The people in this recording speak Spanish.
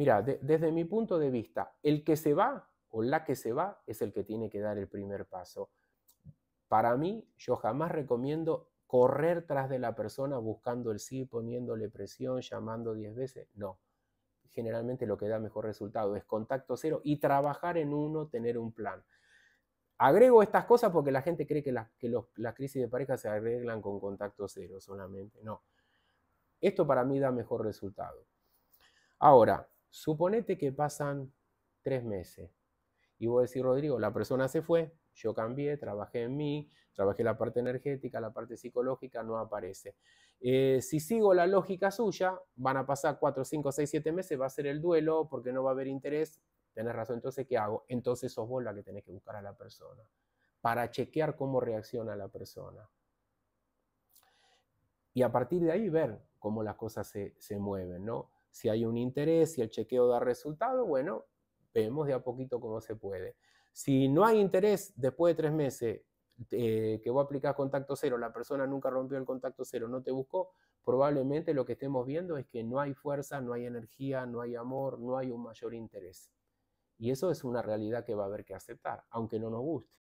Mira, desde mi punto de vista, el que se va o la que se va es el que tiene que dar el primer paso. Para mí, yo jamás recomiendo correr tras de la persona buscando el sí, poniéndole presión, llamando diez veces. No. Generalmente lo que da mejor resultado es contacto cero y trabajar en uno, tener un plan. Agrego estas cosas porque la gente cree que, la, las crisis de pareja se arreglan con contacto cero solamente. No. Esto para mí da mejor resultado. Ahora, Suponete que pasan tres meses y vos decís, Rodrigo, la persona se fue, yo cambié, trabajé en mí, trabajé la parte energética, la parte psicológica, no aparece. Eh, si sigo la lógica suya, van a pasar cuatro, cinco, seis, siete meses, va a ser el duelo porque no va a haber interés, tenés razón, entonces ¿qué hago? Entonces sos vos la que tenés que buscar a la persona para chequear cómo reacciona la persona. Y a partir de ahí ver cómo las cosas se, se mueven, ¿no? Si hay un interés, y el chequeo da resultado, bueno, vemos de a poquito cómo se puede. Si no hay interés, después de tres meses eh, que vos aplicás contacto cero, la persona nunca rompió el contacto cero, no te buscó, probablemente lo que estemos viendo es que no hay fuerza, no hay energía, no hay amor, no hay un mayor interés. Y eso es una realidad que va a haber que aceptar, aunque no nos guste.